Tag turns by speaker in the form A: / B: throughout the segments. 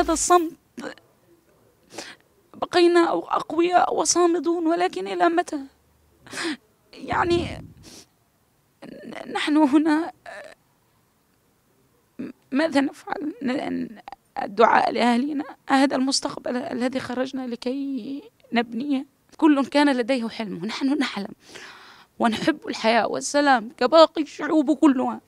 A: هذا الصمت بقينا أقوياء وصامدون ولكن إلى متى يعني نحن هنا ماذا نفعل الدعاء لأهلنا هذا المستقبل الذي خرجنا لكي نبنيه كل كان لديه حلم ونحن نحلم ونحب الحياة والسلام كباقي الشعوب كلها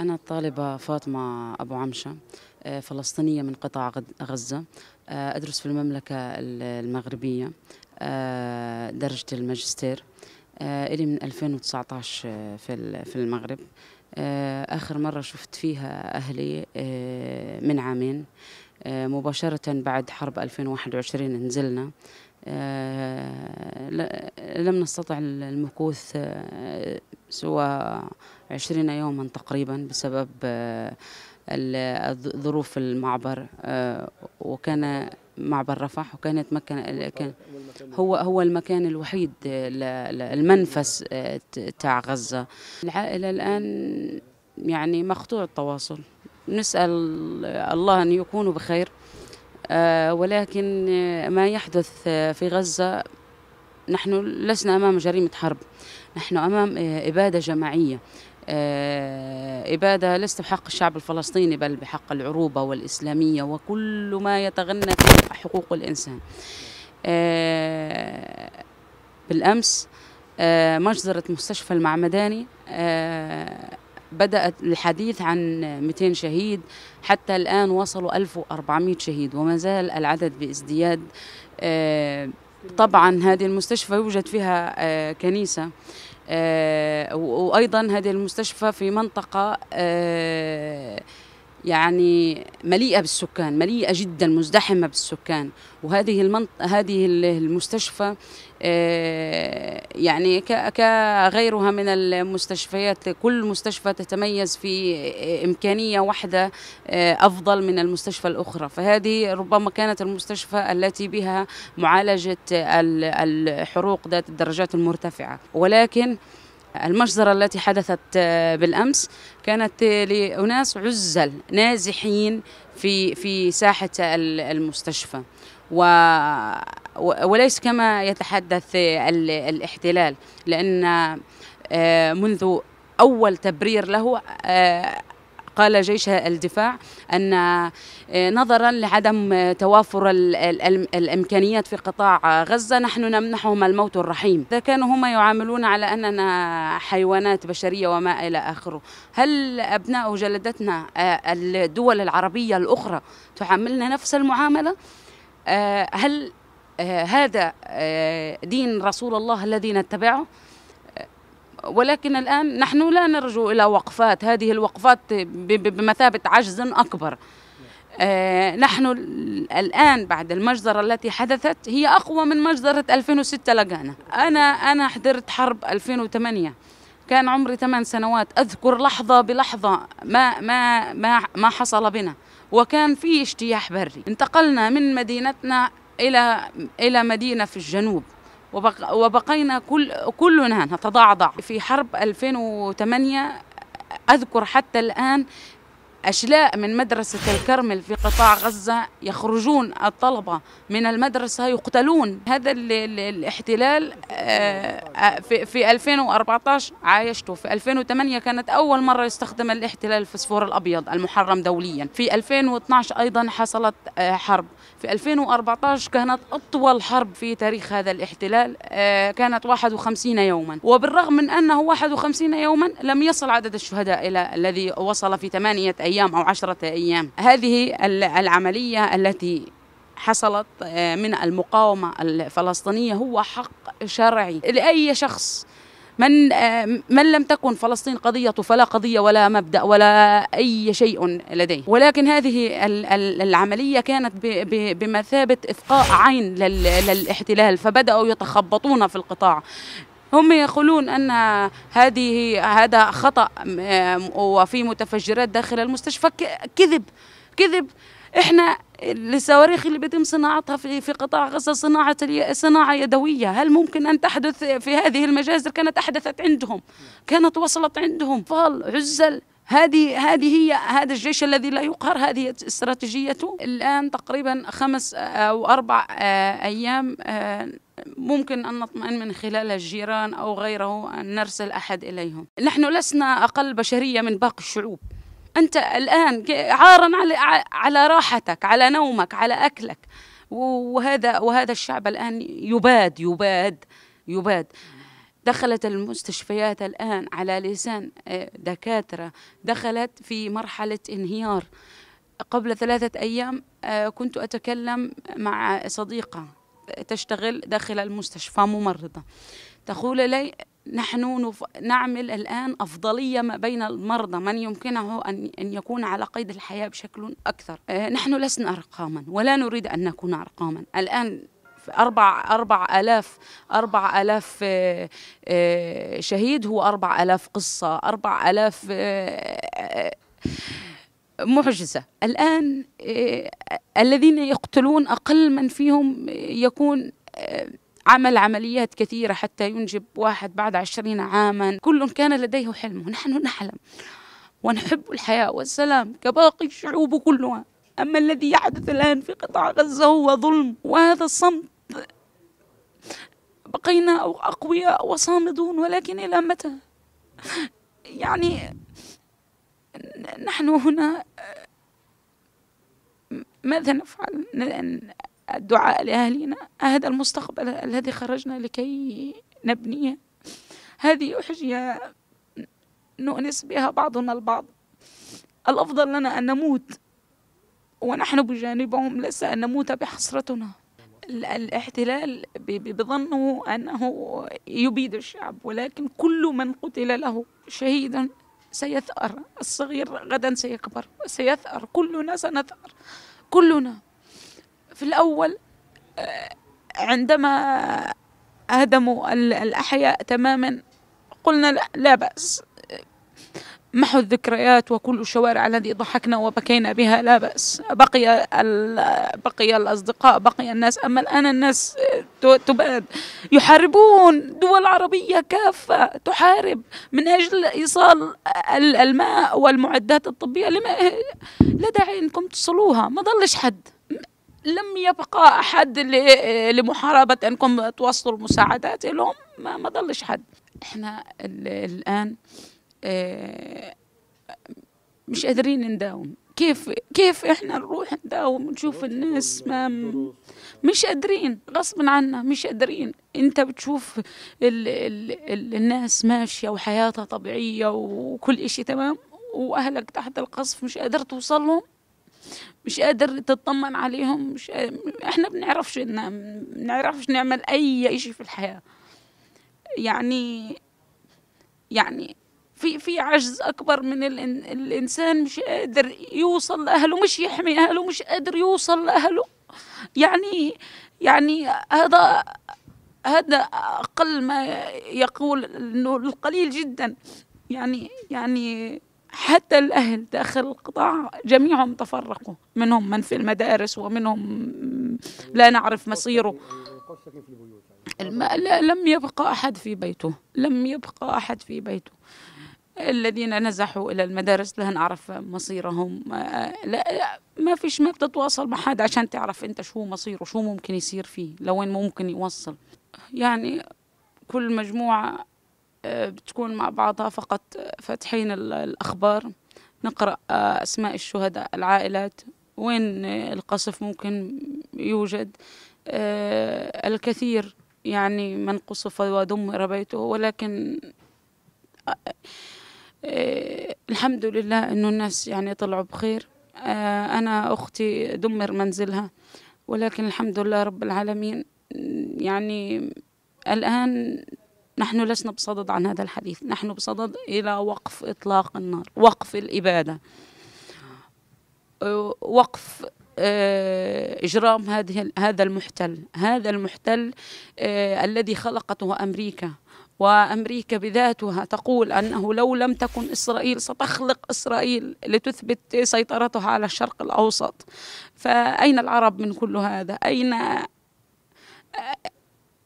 A: أنا الطالبة فاطمة أبو عمشة آه، فلسطينية من قطاع غزة آه، أدرس في المملكة المغربية آه، درجة الماجستير إلي من 2019 في المغرب آخر مرة شفت فيها أهلي من عامين مباشرة بعد حرب 2021 نزلنا آه، لم نستطع المكوث آه، سوى عشرين يوما تقريبا بسبب آه، ظروف المعبر وكان معبر رفح وكان يتمكن كان هو هو المكان الوحيد المنفس تاع غزه العائله الان يعني مقطوع التواصل نسال الله ان يكونوا بخير آه، ولكن آه، ما يحدث آه، في غزة نحن لسنا أمام جريمة حرب نحن أمام إبادة جماعية إبادة ليست بحق الشعب الفلسطيني بل بحق العروبة والإسلامية وكل ما يتغنى في حقوق الإنسان بالأمس مجزرة مستشفى المعمداني بدأت الحديث عن 200 شهيد حتى الآن وصلوا 1400 شهيد وما زال العدد بازدياد آه، طبعا هذه المستشفى يوجد فيها آه، كنيسة آه، وأيضا هذه المستشفى في منطقة يعني مليئه بالسكان مليئه جدا مزدحمه بالسكان وهذه المنط... هذه المستشفى آه، يعني كغيرها من المستشفيات كل مستشفى تتميز في امكانيه واحده آه، افضل من المستشفى الاخرى فهذه ربما كانت المستشفى التي بها معالجه الحروق ذات الدرجات المرتفعه ولكن المجزرة التي حدثت آه، بالأمس كانت لأناس عزل نازحين في في ساحة المستشفى و وليس كما يتحدث آه، الاحتلال لأن آه، منذ أول تبرير له قال جيش الدفاع أن آه، نظرا لعدم توافر الإمكانيات في قطاع غزة نحن نمنحهم الموت الرحيم إذا كانوا هم يعاملون على أننا حيوانات بشرية وما إلى آخره هل أبناء جلدتنا آه، الدول العربية الأخرى تعاملنا نفس المعاملة؟ آه، هل هذا دين رسول الله الذي نتبعه؟ ولكن الآن نحن لا نرجو إلى وقفات هذه الوقفات بمثابة عجز أكبر آه، نحن الآن بعد المجزرة التي حدثت هي أقوى من مجزرة 2006 لقانا أنا أنا حضرت حرب 2008 كان عمري 8 سنوات أذكر لحظة بلحظة ما ما ما ما حصل بنا وكان في اجتياح بري انتقلنا من مدينتنا إلى إلى مدينة في الجنوب وبق وبقينا كل كلنا نتضعضع في حرب 2008 أذكر حتى الآن أشلاء من مدرسة الكرمل في قطاع غزة يخرجون الطلبة من المدرسة يقتلون هذا الاحتلال آه، آه، في 2014 عايشته في 2008 كانت أول مرة يستخدم الاحتلال الفسفور الأبيض المحرم دوليا في 2012 أيضا حصلت آه، حرب في 2014 كانت أطول حرب في تاريخ هذا الاحتلال كانت 51 يوما وبالرغم من أنه 51 يوما لم يصل عدد الشهداء إلى الذي وصل في 8 أيام أيام أو عشرة أيام هذه العملية التي حصلت آه، من المقاومة الفلسطينية هو حق شرعي لأي شخص من آه، من لم تكن فلسطين قضيته فلا قضية ولا مبدأ ولا أي شيء لديه ولكن هذه العملية كانت بمثابة إفقاء عين للاحتلال فبدأوا يتخبطون في القطاع هم يقولون أن هذه هذا خطأ وفي متفجرات داخل المستشفى كذب كذب احنا الصواريخ اللي بيتم صناعتها في في قطاع غزه صناعه صناعه يدويه، هل ممكن ان تحدث في هذه المجازر كانت احدثت عندهم؟ كانت وصلت عندهم، فال عزل هذه هذه هي هذا الجيش الذي لا يقهر هذه استراتيجيته الآن تقريبا خمس أو أربع آه، أيام آه، ممكن أن نطمئن من خلال الجيران أو غيره أن نرسل أحد إليهم نحن لسنا أقل بشرية من باقي الشعوب أنت الآن عارا على, على راحتك على نومك على أكلك وهذا وهذا الشعب الآن يباد يباد يباد دخلت المستشفيات الآن على لسان آه، دكاترة دخلت في مرحلة انهيار قبل ثلاثة أيام آه، كنت أتكلم مع صديقة تشتغل داخل المستشفى ممرضة تقول لي نحن نعمل الآن أفضلية ما بين المرضى من يمكنه أن... أن يكون على قيد الحياة بشكل أكثر آه، نحن لسنا أرقاما ولا نريد أن نكون أرقاما الآن أربع أربع آلاف أربع آلاف آه، آه، شهيد هو أربع آلاف قصة أربع آلاف آه، معجزة الآن الذين يقتلون أقل من فيهم يكون عمل عمليات كثيرة حتى ينجب واحد بعد عشرين عاما كل كان لديه حلم نحن نحلم ونحب الحياة والسلام كباقي الشعوب كلها أما الذي يحدث الآن في قطاع غزة هو ظلم وهذا الصمت بقينا أو أقوياء وصامدون ولكن إلى متى يعني نحن هنا ماذا نفعل الدعاء لأهلنا هذا المستقبل الذي خرجنا لكي نبنيه هذه أحجية نؤنس بها بعضنا البعض الأفضل لنا أن نموت ونحن بجانبهم ليس أن نموت بحسرتنا الاحتلال بظنه أنه يبيد الشعب ولكن كل من قتل له شهيدا سيثأر الصغير غدا سيكبر سيثأر كلنا سنثأر كلنا في الأول آه، عندما هدموا الأحياء تماما قلنا لا, لا بأس محو الذكريات وكل الشوارع التي ضحكنا وبكينا بها لا بأس بقي بقي الأصدقاء بقي الناس أما الآن الناس تباد يحاربون دول عربية كافة تحارب من أجل إيصال الماء والمعدات الطبية لما لا داعي أنكم تصلوها ما ضلش حد لم يبقى أحد لمحاربة أنكم توصلوا المساعدات لهم ما ضلش حد احنا الآن آه، مش قادرين نداوم كيف كيف احنا نروح نداوم ونشوف الناس ما مش قادرين غصب عنا مش قادرين انت بتشوف ال ال الـ الناس ماشيه وحياتها طبيعيه وكل شيء تمام واهلك تحت القصف مش قادر توصل لهم مش قادر تطمن عليهم مش احنا بنعرفش بنعرفش نعمل اي شيء في الحياه يعني يعني في في عجز اكبر من الانسان مش قادر يوصل لاهله مش يحمي اهله مش قادر يوصل لاهله يعني يعني هذا هذا اقل ما يقول انه القليل جدا يعني يعني حتى الأهل داخل القطاع جميعهم تفرقوا منهم من في المدارس ومنهم لا نعرف مصيره الم... لا لم يبقى أحد في بيته لم يبقى أحد في بيته الذين نزحوا إلى المدارس لها نعرف مصيرهم آه، لا, لا ما فيش ما بتتواصل مع حد عشان تعرف أنت شو مصيره شو ممكن يصير فيه لوين ممكن يوصل يعني كل مجموعة آه، بتكون مع بعضها فقط آه، فاتحين الأخبار نقرأ أسماء الشهداء العائلات وين القصف ممكن يوجد الكثير يعني من قصف ودمر بيته ولكن إيه الحمد لله انه الناس يعني طلعوا بخير آه، انا اختي دمر منزلها ولكن الحمد لله رب العالمين يعني الان نحن لسنا بصدد عن هذا الحديث نحن بصدد الى وقف اطلاق النار وقف الاباده آه، وقف آه، اجرام هذه هذا المحتل هذا المحتل الذي خلقته امريكا وامريكا بذاتها تقول انه لو لم تكن اسرائيل ستخلق اسرائيل لتثبت سيطرتها على الشرق الاوسط فاين العرب من كل هذا اين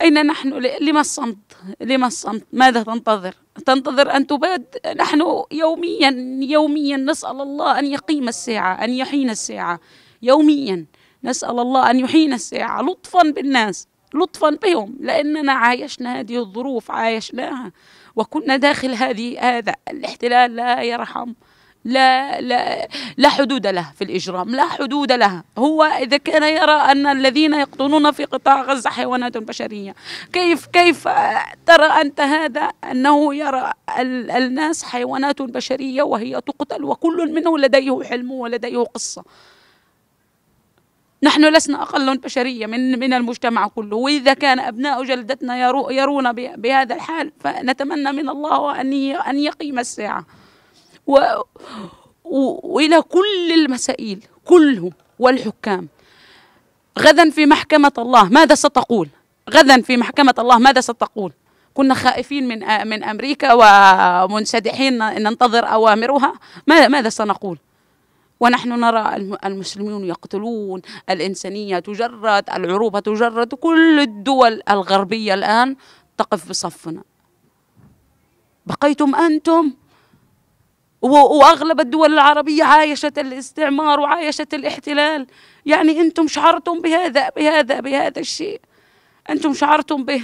A: أين نحن؟ لما الصمت؟ لما الصمت؟ ماذا تنتظر؟ تنتظر أن تباد نحن يوميا يوميا نسأل الله أن يقيم الساعة أن يحين الساعة يوميا نسأل الله أن يحين الساعة لطفا بالناس لطفا بهم لأننا عايشنا هذه الظروف عايشناها وكنا داخل هذه هذا الاحتلال لا يرحم لا لا لا حدود له في الاجرام، لا حدود لها، هو اذا كان يرى ان الذين يقطنون في قطاع غزه حيوانات بشريه، كيف كيف ترى انت هذا انه يرى الناس حيوانات بشريه وهي تقتل وكل منه لديه حلم ولديه قصه. نحن لسنا أقل بشرية من من المجتمع كله وإذا كان أبناء جلدتنا يرو يرون بهذا الحال فنتمنى من الله أن أن يقيم الساعة و وإلى كل المسائل كله والحكام غدا في محكمة الله ماذا ستقول غدا في محكمة الله ماذا ستقول كنا خائفين من من أمريكا ومنسدحين ننتظر أوامرها ماذا سنقول ونحن نرى المسلمون يقتلون الإنسانية تجرد العروبة تجرد كل الدول الغربية الآن تقف بصفنا بقيتم أنتم واغلب الدول العربيه عايشت الاستعمار وعايشت الاحتلال يعني انتم شعرتم بهذا بهذا بهذا الشيء انتم شعرتم به